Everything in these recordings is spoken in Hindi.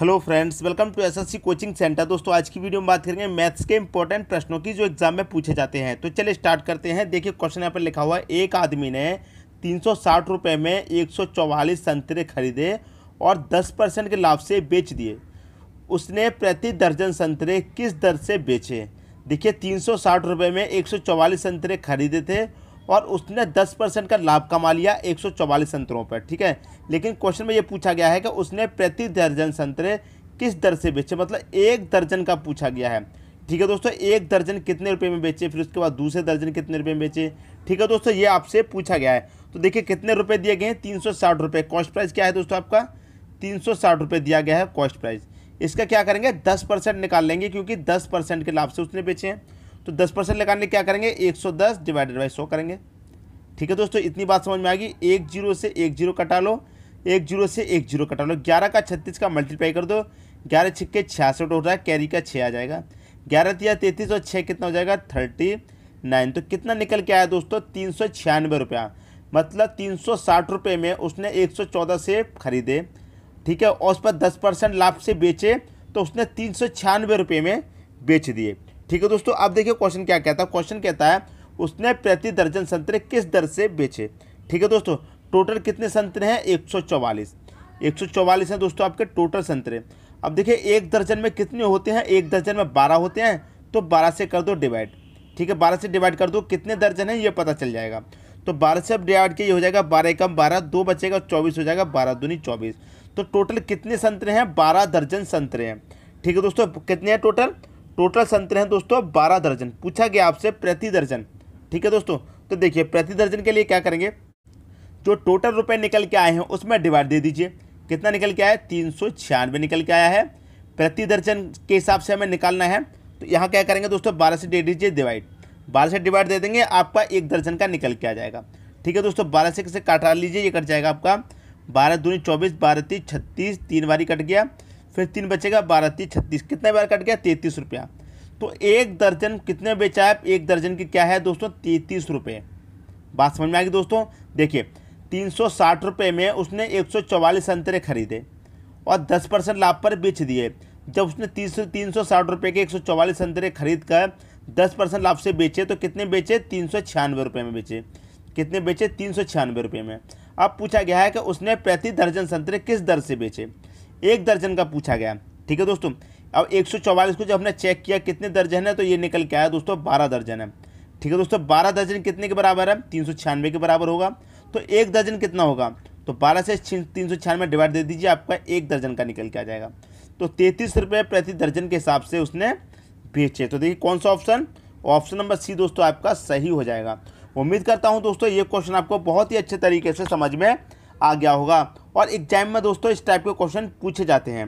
hello friends welcome to SSC coaching centre दोस्तों आज की वीडियो में बात करेंगे मैथ्स के इंपॉर्टेंट प्रश्नों की जो एग्जाम में पूछे जाते हैं तो चलिए स्टार्ट करते हैं देखिए क्वेश्चन यहाँ पर लिखा हुआ है एक आदमी ने तीन सौ साठ रुपये में एक सौ चौवालीस संतरे खरीदे और दस परसेंट के लाभ से बेच दिए उसने प्रति दर्जन संतरे किस दर से बेचे देखिए तीन सौ साठ रुपये में एक सौ चौवालीस संतरे खरीदे थे और उसने 10 परसेंट का लाभ कमा लिया एक संतरों पर ठीक है लेकिन क्वेश्चन में ये पूछा गया है कि उसने प्रति दर्जन संतरे किस दर से बेचे मतलब एक दर्जन का पूछा गया है ठीक है दोस्तों एक दर्जन कितने रुपए में बेचे फिर उसके बाद दूसरे दर्जन कितने रुपये में बेचे ठीक है दोस्तों ये आपसे पूछा गया है तो देखिए कितने रुपए दिए गए हैं तीन सौ साठ रुपये कॉस्ट प्राइस क्या है दोस्तों आपका तीन सौ साठ रुपये दिया गया है कॉस्ट प्राइस इसका क्या करेंगे दस परसेंट निकाल लेंगे क्योंकि दस परसेंट के लाभ से उसने बेचे हैं तो दस परसेंट लगाने क्या करेंगे एक सौ दस डिवाइडेड बाई सौ करेंगे ठीक है दोस्तों इतनी बात समझ में आएगी एक जीरो से एक जीरो कटा लो एक जीरो से एक जीरो कटा लो ग्यारह का छत्तीस का मल्टीप्लाई कर दो ग्यारह छिक्के छियासठ हो रहा है कैरी का छः आ जाएगा ग्यारह दिया तैंतीस और छः कितना हो जाएगा थर्टी नाइन तो कितना निकल के आया दोस्तों तीन सौ छियानवे रुपया मतलब तीन सौ साठ रुपये में उसने एक सौ चौदह से खरीदे ठीक है और उस पर दस परसेंट लाभ से बेचे तो उसने तीन सौ छियानवे रुपये में बेच दिए ठीक है दोस्तों अब देखिए क्वेश्चन क्या कहता है क्वेश्चन कहता है उसने प्रति दर्जन संतरे किस दर से बेचे ठीक है दोस्तों टोटल कितने संतरे हैं एक सौ चौवालीस एक सौ चौवालीस हैं दोस्तों आपके टोटल संतरे अब देखिए एक दर्जन में कितने होते हैं एक दर्जन में बारह होते हैं तो बारह से कर दो डिवाइड ठीक है बारह से डिवाइड कर दो कितने दर्जन है ये पता चल जाएगा तो बारह से अब डिवाइड किया हो जाएगा बारह कम बारह दो बचेगा चौबीस हो जाएगा बारह दूनी चौबीस तो टोटल कितने संतरे हैं बारह दर्जन संतरे हैं ठीक है दोस्तों कितने हैं टोटल टोटल संतरे हैं दोस्तों बारह दर्जन पूछा गया आपसे प्रति दर्जन ठीक है दोस्तों तो देखिए प्रति दर्जन के लिए क्या करेंगे जो टोटल रुपए निकल के आए हैं उसमें डिवाइड दे दीजिए कितना निकल के आया है तीन सौ छियानवे निकल के आया है प्रति दर्जन के हिसाब से हमें निकालना है तो यहाँ क्या करेंगे दोस्तों बारह से दे दीजिए डिवाइड बारह से डिवाइड दे देंगे आपका एक दर्जन का निकल के आ जाएगा ठीक है दोस्तों बारह से किसे काटा लीजिए ये कट जाएगा आपका बारह दूनी चौबीस बारह तीस छत्तीस तीन बारी कट गया फिर तीन बचेगा बारह तीन छत्तीस कितने बार कट गया तैंतीस रुपया तो एक दर्जन कितने बेचा है एक दर्जन की क्या है दोस्तों तैंतीस रुपये बात समझ में आएगी दोस्तों देखिए तीन सौ साठ रुपये में उसने एक सौ चौवालीस संतरे खरीदे और दस परसेंट लाभ पर बेच दिए जब उसने तीस तीन सौ साठ रुपये के एक सौ चौवालीस संतरे खरीद कर दस परसेंट लाभ से बेचे तो कितने बेचे तीन सौ छियानवे रुपये में बेचे कितने बेचे तीन सौ छियानवे रुपये में अब पूछा गया है कि उसने प्रति दर्जन संतरे किस दर से बेचे एक दर्जन का पूछा गया ठीक है दोस्तों अब एक को जब हमने चेक किया कितने दर्जन है तो ये निकल के आया दोस्तों बारह दर्जन है ठीक है दोस्तों बारह दर्जन कितने के बराबर है तीन के बराबर होगा तो एक दर्जन कितना होगा तो बारह से तीन सौ छियानवे डिवाइड दे दीजिए आपका एक दर्जन का निकल के आ जाएगा तो तैंतीस रुपये प्रति दर्जन के हिसाब से उसने बेचे तो देखिए कौन सा ऑप्शन ऑप्शन नंबर सी दोस्तों आपका सही हो जाएगा उम्मीद करता हूँ दोस्तों ये क्वेश्चन आपको बहुत ही अच्छे तरीके से समझ में आ गया होगा और एग्जाम में दोस्तों इस टाइप के क्वेश्चन पूछे जाते हैं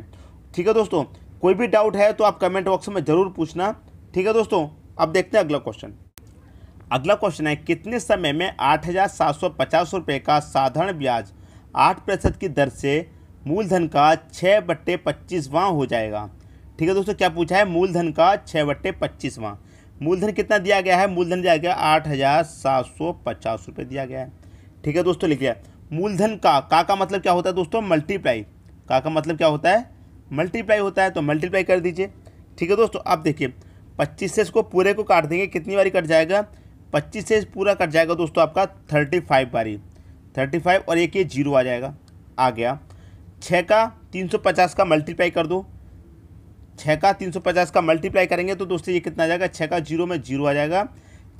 ठीक है दोस्तों कोई भी डाउट है तो आप कमेंट बॉक्स में ज़रूर पूछना ठीक है दोस्तों अब देखते हैं अगला क्वेश्चन अगला क्वेश्चन है कितने समय में आठ हज़ार सात सौ पचास रुपये का साधारण ब्याज आठ प्रतिशत की दर से मूलधन का छः बट्टे पच्चीसवां हो जाएगा ठीक है दोस्तों क्या पूछा है मूलधन का छः बट्टे पच्चीसवां मूलधन कितना दिया गया है मूलधन दिया गया आठ हज़ार सात सौ पचास रुपये दिया गया है ठीक है दोस्तों लिख लिया मूलधन का का का मतलब क्या होता है दोस्तों मल्टीप्लाई का का मतलब क्या होता है मल्टीप्लाई होता है तो मल्टीप्लाई कर दीजिए ठीक है दोस्तों अब देखिए पच्चीस से इसको पूरे को काट देंगे कितनी बारी कट जाएगा पच्चीस से पूरा कट जाएगा दोस्तों आपका थर्टी फाइव बारी थर्टी फाइव और एक ये जीरो आ जाएगा आ गया छः का तीन सौ पचास का मल्टीप्लाई कर दो छः का तीन सौ पचास का मल्टीप्लाई करेंगे तो दोस्तों ये कितना आ जाएगा छः का जीरो में जीरो आ जाएगा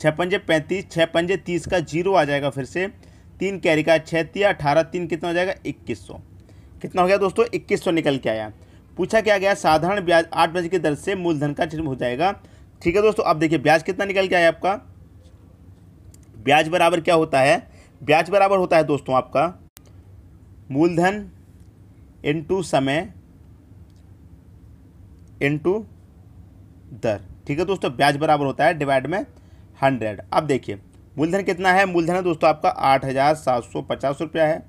छः पंजे पैंतीस छः पंजे तीस का जीरो आ जाएगा फिर से तीन कैरी का छः अठारह तीन कितना हो जाएगा इक्कीस सौ कितना हो गया दोस्तों इक्कीस सौ निकल के आया पूछा क्या गया साधारण ब्याज आठ बजे की दर से मूलधन का जन्म हो जाएगा ठीक है दोस्तों अब देखिए ब्याज कितना निकल के आया आपका ब्याज बराबर क्या होता है ब्याज बराबर होता है दोस्तों आपका मूलधन इंटू समय इंटू दर ठीक है दोस्तों ब्याज बराबर होता है डिवाइड में हंड्रेड अब देखिए मूलधन कितना है मूलधन है दोस्तों आपका आठ हज़ार सात सौ पचास रुपया है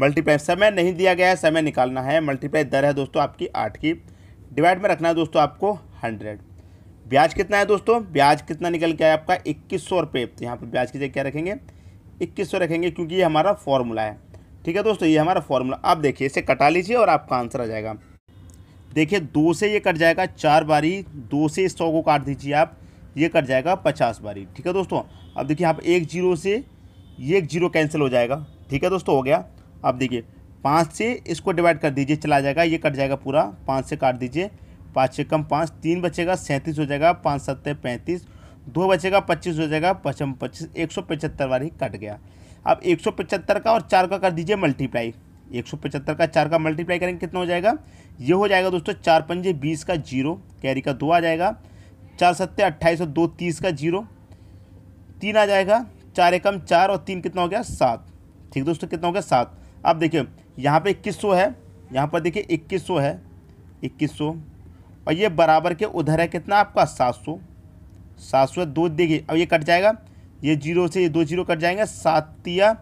मल्टीप्लाई समय नहीं दिया गया है समय निकालना है मल्टीप्लाई दर है दोस्तों आपकी आठ की डिवाइड में रखना है दोस्तों आपको हंड्रेड ब्याज कितना है दोस्तों ब्याज कितना निकल के आया आपका इक्कीस सौ रुपये तो यहाँ पर ब्याज की जगह क्या रखेंगे इक्कीस सौ रखेंगे क्योंकि ये हमारा फॉर्मूला है ठीक है दोस्तों ये हमारा फॉर्मूला आप देखिए इसे कटा लीजिए और आपका आंसर आ जाएगा देखिए दो से ये कट जाएगा चार बारी दो से सौ को काट दीजिए आप ये कट जाएगा पचास बारी ठीक है दोस्तों अब देखिए आप एक जीरो से ये एक जीरो कैंसिल हो जाएगा ठीक है दोस्तों हो गया अब देखिए पाँच से इसको डिवाइड कर दीजिए चला जाएगा ये कट जाएगा पूरा पाँच से काट दीजिए पाँच से कम पाँच तीन बचेगा सैंतीस हो जाएगा पाँच सत्तर पैंतीस दो बचेगा पच्चीस हो जाएगा पचम पच्चीस एक सौ पचहत्तर बार ही कट गया अब एक सौ पचहत्तर का और चार का कर दीजिए मल्टीप्लाई एक सौ पचहत्तर का चार का मल्टीप्लाई करेंगे कितना हो जाएगा ये हो जाएगा दोस्तों चार पंजे बीस का जीरो कैरी का दो आ जाएगा चार सत्ते अट्ठाईस और दो तीस का जीरो तीन आ जाएगा चार एकम चार और तीन कितना हो गया सात ठीक दोस्तों कितना हो गया सात अब देखिए यहाँ पे इक्कीस सौ है यहाँ पर देखिए इक्कीस सौ है इक्कीस सौ और ये बराबर के उधर है कितना आपका सात सौ सात सौ दो देखिए अब ये कट जाएगा ये जीरो से ये दो जीरो कट जाएंगे सात या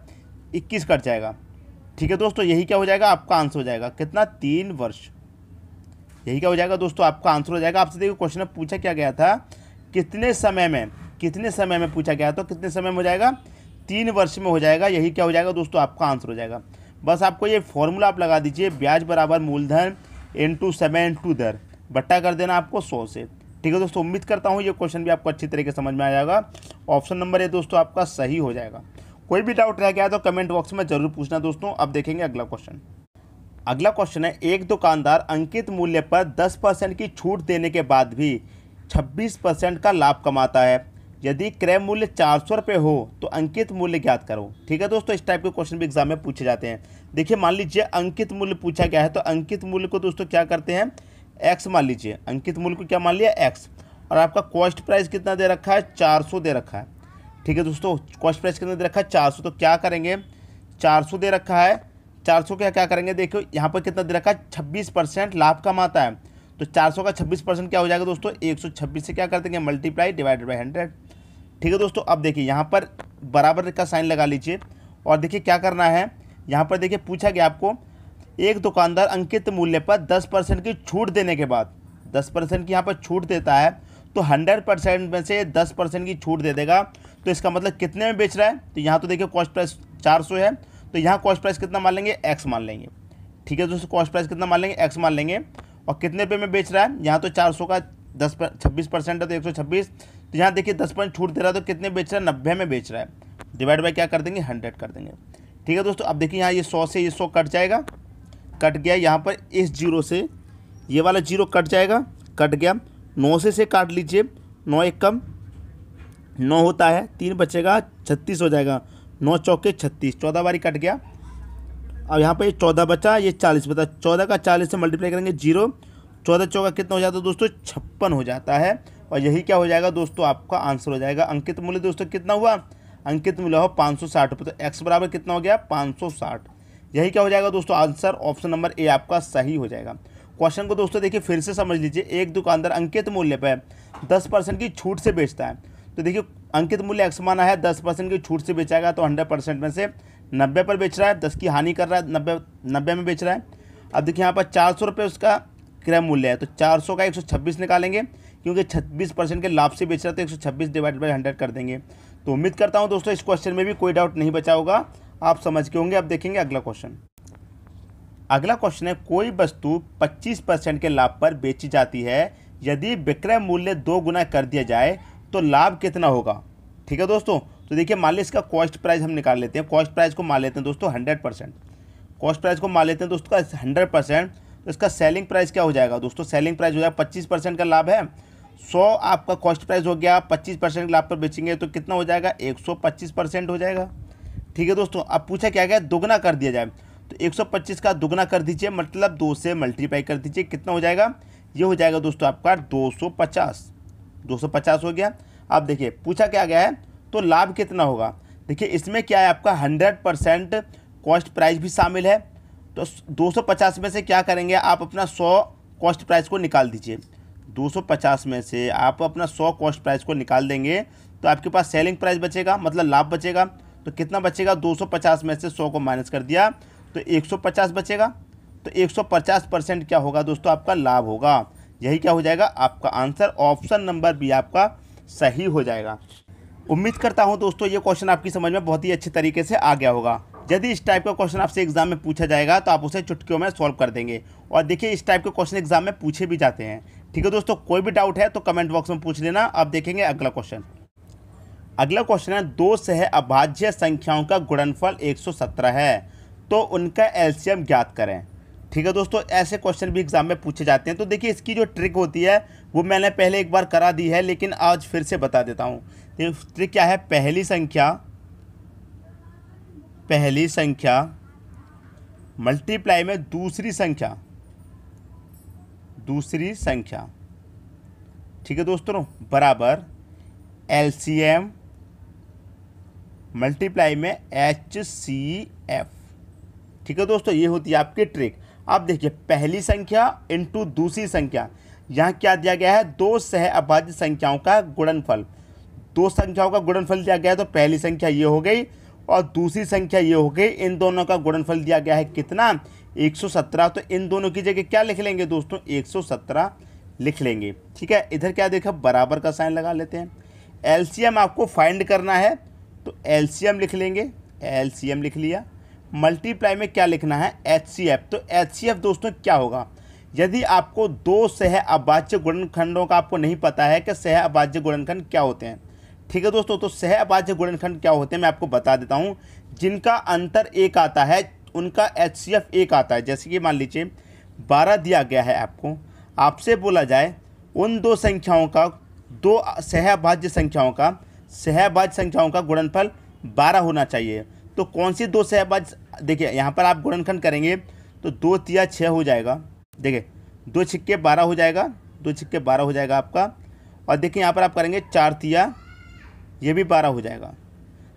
इक्कीस कट जाएगा ठीक है दोस्तों यही क्या हो जाएगा आपका आंसर हो जाएगा कितना तीन वर्ष यही क्या हो जाएगा दोस्तों आपका आंसर हो जाएगा आपसे देखिए क्वेश्चन पूछा क्या गया था कितने समय में कितने समय में पूछा गया तो कितने समय में हो जाएगा तीन वर्ष में हो जाएगा यही क्या हो जाएगा दोस्तों आपका आंसर हो जाएगा बस आपको ये फॉर्मूला आप लगा दीजिए ब्याज बराबर मूलधन एन टू सेवन टू दर बट्टा कर देना आपको सौ से ठीक है दोस्तों उम्मीद करता हूँ ये क्वेश्चन भी आपको अच्छी तरीके समझ में आ जाएगा ऑप्शन नंबर ये दोस्तों आपका सही हो जाएगा कोई भी डाउट रह गया तो कमेंट बॉक्स में जरूर पूछना दोस्तों अब देखेंगे अगला क्वेश्चन अगला क्वेश्चन है एक दुकानदार अंकित मूल्य पर 10 परसेंट की छूट देने के बाद भी 26 परसेंट का लाभ कमाता है यदि क्रय मूल्य चार सौ रुपये हो तो अंकित मूल्य ज्ञात करो ठीक है दोस्तों इस टाइप के क्वेश्चन भी एग्जाम में पूछे जाते हैं देखिए मान लीजिए अंकित मूल्य पूछा गया है तो अंकित मूल्य को दोस्तों क्या करते हैं एक्स मान लीजिए अंकित मूल्य को क्या मान लिया एक्स और आपका कॉस्ट प्राइस कितना दे रखा है चार सौ दे रखा है ठीक है दोस्तों कॉस्ट प्राइस कितना दे रखा है चार सौ तो क्या करेंगे चार सौ दे रखा है चार सौ का क्या करेंगे देखो यहाँ पर कितना दे रखा है छब्बीस परसेंट लाभ कमाता है तो चार सौ का छब्बीस परसेंट क्या हो जाएगा दोस्तों एक सौ छब्बीस से क्या कर देंगे मल्टीप्लाई डिवाइडेड बाई हंड्रेड ठीक है दोस्तों अब देखिए यहाँ पर बराबर का साइन लगा लीजिए और देखिए क्या करना है यहाँ पर देखिए पूछा गया आपको एक दुकानदार अंकित मूल्य पर दस परसेंट की छूट देने के बाद दस परसेंट की यहाँ पर छूट देता है तो हंड्रेड परसेंट में से दस परसेंट की छूट दे देगा तो इसका मतलब कितने में बेच रहा है तो यहाँ तो देखिए कॉस्ट प्राइस चार सौ है तो यहाँ कॉस्ट प्राइस कितना मान लेंगे एक्स मान लेंगे ठीक है दोस्तों कॉस्ट प्राइस कितना मान लेंगे एक्स मान लेंगे और कितने पे में बेच रहा है यहाँ तो चार सौ का दस छब्बीस परसेंट है तो एक सौ छब्बीस तो यहाँ देखिए दस परसेंट छूट दे रहा है तो कितने बेच रहा है नब्बे में बेच रहा है डिवाइड बाई क्या कर देंगे हंड्रेड कर देंगे ठीक है दोस्तों अब देखिए यहाँ ये सौ से ये सौ कट जाएगा कट गया यहाँ पर इस जीरो से ये वाला जीरो कट जाएगा कट गया नौ से से काट लीजिए नौ एक कम नौ होता है तीन बचेगा छत्तीस हो जाएगा नौ चौके छत्तीस चौदह बारी कट गया अब यहाँ पर ये चौदह बचा ये चालीस बचा चौदह का चालीस से मल्टीप्लाई करेंगे जीरो चौदह चौका कितना हो जाता है दोस्तों छप्पन हो जाता है और यही क्या हो जाएगा दोस्तों आपका आंसर हो जाएगा अंकित मूल्य दोस्तों कितना हुआ अंकित मूल्य हो पाँच सौ साठ रुपये तो एक्स बराबर कितना हो गया पाँच सौ साठ यही क्या हो जाएगा दोस्तों आंसर ऑप्शन नंबर ए आपका सही हो जाएगा क्वेश्चन को दोस्तों देखिए फिर से समझ लीजिए एक दुकानदार अंकित मूल्य पर दस परसेंट की छूट से बेचता है तो देखिए अंकित मूल्य माना है दस परसेंट की छूट से बेचेगा तो हंड्रेड परसेंट में से नब्बे पर बेच रहा है दस की हानि कर रहा है नब्बे नब्बे में बेच रहा है अब देखिए यहाँ पर चार सौ रुपये उसका क्रय मूल्य है तो चार सौ का एक सौ छब्बीस निकालेंगे क्योंकि छब्बीस परसेंट के लाभ से बेच रहा है तो एक सौ छब्बीस डिवाइड बाई हंड्रेड कर देंगे तो उम्मीद करता हूँ दोस्तों इस क्वेश्चन में भी कोई डाउट नहीं बचा होगा आप समझ के होंगे अब देखेंगे अगला क्वेश्चन अगला क्वेश्चन है कोई वस्तु पच्चीस परसेंट के लाभ पर बेची जाती है यदि विक्रय मूल्य दो गुना कर दिया जाए तो लाभ कितना होगा ठीक है दोस्तों तो देखिए मान लीजिए इसका कॉस्ट प्राइस हम निकाल लेते हैं कॉस्ट प्राइस को मान लेते हैं दोस्तों हंड्रेड परसेंट कॉस्ट प्राइस को मान लेते हैं दोस्तों का हंड्रेड परसेंट तो इसका सेलिंग प्राइस क्या हो जाएगा दोस्तों सेलिंग प्राइस हो जाएगा पच्चीस परसेंट का लाभ है सौ आपका कॉस्ट प्राइस हो गया पच्चीस परसेंट लाभ पर बेचेंगे तो कितना हो जाएगा एक सौ पच्चीस परसेंट हो जाएगा ठीक है दोस्तों अब पूछा क्या गया दोगुना कर दिया जाए तो एक सौ पच्चीस का दोगुना कर दीजिए मतलब दो से मल्टीप्लाई कर दीजिए कितना हो जाएगा ये हो जाएगा दोस्तों आपका दो सौ पचास 250 हो गया अब देखिए पूछा क्या गया है तो लाभ कितना होगा देखिए इसमें क्या है आपका 100 परसेंट कॉस्ट प्राइस भी शामिल है तो 250 में से क्या करेंगे आप अपना 100 कॉस्ट प्राइस को निकाल दीजिए 250 में से आप अपना 100 कॉस्ट प्राइस को निकाल देंगे तो आपके पास सेलिंग प्राइस बचेगा मतलब लाभ बचेगा तो कितना बचेगा पचास में से सौ को माइनस कर दिया तो पचास बचेगा तो पचास परसेंट क्या होगा दोस्तों आपका लाभ होगा यही क्या हो जाएगा आपका आंसर ऑप्शन नंबर बी आपका सही हो जाएगा उम्मीद करता हूं दोस्तों ये क्वेश्चन आपकी समझ में बहुत ही अच्छे तरीके से आ गया होगा यदि इस टाइप का क्वेश्चन आपसे एग्जाम में पूछा जाएगा तो आप उसे चुटकियों में सॉल्व कर देंगे और देखिए इस टाइप के क्वेश्चन एग्जाम में पूछे भी जाते हैं ठीक है दोस्तों कोई भी डाउट है तो कमेंट बॉक्स में पूछ लेना आप देखेंगे अगला क्वेश्चन अगला क्वेश्चन है दो सह अभाज्य संख्याओं का गुणनफल 117 है तो उनका एलसीएम ज्ञात करें ठीक है दोस्तों ऐसे क्वेश्चन भी एग्जाम में पूछे जाते हैं तो देखिए इसकी जो ट्रिक होती है वो मैंने पहले एक बार करा दी है लेकिन आज फिर से बता देता हूँ ट्रिक क्या है पहली संख्या पहली संख्या मल्टीप्लाई में दूसरी संख्या दूसरी संख्या ठीक है दोस्तों बराबर एल मल्टीप्लाई में एच सी एफ ठीक है दोस्तों ये होती है आपकी ट्रिक अब देखिए पहली संख्या इंटू दूसरी संख्या यहाँ क्या दिया गया है दो सह अभाज्य संख्याओं का गुणनफल दो संख्याओं का गुणनफल दिया गया है तो पहली संख्या ये हो गई और दूसरी संख्या ये हो गई इन दोनों का गुणनफल दिया गया है कितना 117 तो इन दोनों की जगह क्या लिख लेंगे दोस्तों 117 लिख लेंगे ठीक है इधर क्या देखा बराबर का साइन लगा लेते हैं एलसीएम आपको फाइंड करना है तो एलसीएम लिख लेंगे एलसीएम लिख लिया मल्टीप्लाई में क्या लिखना है एच तो एच दोस्तों क्या होगा यदि आपको दो सह अभाज्य गुणनखंडों का आपको नहीं पता है कि सह अभाज्य गुणनखंड क्या होते हैं ठीक है दोस्तों तो सह अभाज्य गुणनखंड क्या होते हैं मैं आपको बता देता हूँ जिनका अंतर एक आता है उनका एच सी एफ़ एक आता है जैसे कि मान लीजिए बारह दिया गया है आपको आपसे बोला जाए उन दो संख्याओं का दो सह अभाज्य संख्याओं का सह अभाज्य संख्याओं का गुणनफल बारह होना चाहिए तो कौन सी दो सहबाज देखिए यहाँ पर आप गुणनखंड करेंगे तो दो तिया छः हो जाएगा देखिए दो छिक्के बारह हो जाएगा दो छिक्के बारह हो जाएगा आपका और देखिए यहाँ पर आप करेंगे चार तिया ये भी बारह हो जाएगा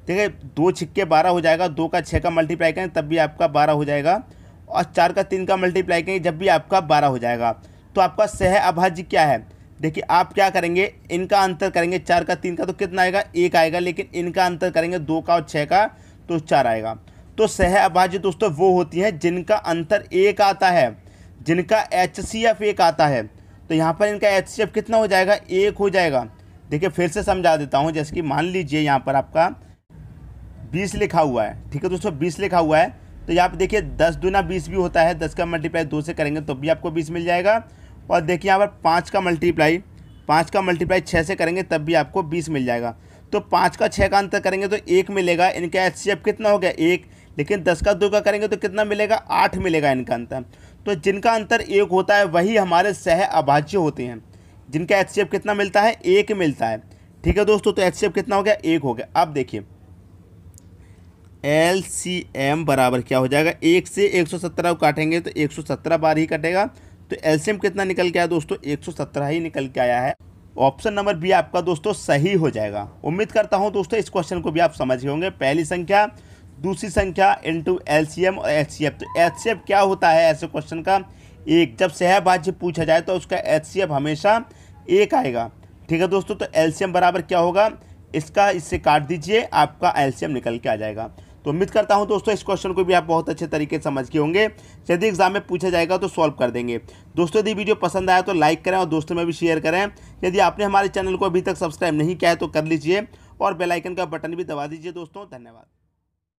देखिए दो छिक्के बारह हो जाएगा दो का छः का मल्टीप्लाई करें तब भी आपका बारह हो जाएगा और चार का तीन का मल्टीप्लाई करेंगे जब भी आपका बारह हो जाएगा तो आपका सह अभाज्य क्या है देखिए आप क्या करेंगे इनका अंतर करेंगे चार का तीन का तो कितना आएगा एक आएगा लेकिन इनका अंतर करेंगे दो का और छः का तो चार आएगा तो सह अभाज्य दोस्तों वो होती हैं जिनका अंतर एक आता है जिनका एच सी एफ एक आता है तो यहाँ पर इनका एच सी एफ कितना हो जाएगा एक हो जाएगा देखिए फिर से समझा देता हूँ जैसे कि मान लीजिए यहाँ पर आपका बीस लिखा हुआ है ठीक है दोस्तों बीस लिखा हुआ है तो यहाँ पर देखिए दस दुना बीस भी होता है दस का मल्टीप्लाई दो से करेंगे तो भी आपको बीस मिल जाएगा और देखिए यहाँ पर पाँच का मल्टीप्लाई पाँच का मल्टीप्लाई छः से करेंगे तब भी आपको बीस मिल जाएगा तो पाँच का छः का अंतर करेंगे तो एक मिलेगा इनका एच कितना हो गया एक लेकिन दस का दो का करेंगे तो कितना मिलेगा आठ मिलेगा इनका अंतर तो जिनका अंतर एक होता है वही हमारे सह अभाज्य होते हैं जिनका एच कितना मिलता है एक मिलता है ठीक है दोस्तों तो एच कितना हो गया एक हो गया अब देखिए एल सी एम बराबर क्या हो जाएगा एक से एक सौ सत्रह काटेंगे तो एक सौ सत्रह बार ही कटेगा तो एल सी एम कितना निकल के आया दोस्तों एक सौ सत्रह ही निकल के आया है ऑप्शन नंबर बी आपका दोस्तों सही हो जाएगा उम्मीद करता हूं दोस्तों इस क्वेश्चन को भी आप समझ गए होंगे पहली संख्या दूसरी संख्या टू एल और एच तो एच क्या होता है ऐसे क्वेश्चन का एक जब सहभाज्य पूछा जाए तो उसका एच हमेशा एक आएगा ठीक है दोस्तों तो एल बराबर क्या होगा इसका इससे काट दीजिए आपका एल निकल के आ जाएगा तो उम्मीद करता हूँ दोस्तों इस क्वेश्चन को भी आप बहुत अच्छे तरीके से समझ के होंगे यदि एग्जाम में पूछा जाएगा तो सॉल्व कर देंगे दोस्तों यदि वीडियो पसंद आया तो लाइक करें और दोस्तों में भी शेयर करें यदि आपने हमारे चैनल को अभी तक सब्सक्राइब नहीं किया है तो कर लीजिए और बेलाइकन का बटन भी दबा दीजिए दोस्तों धन्यवाद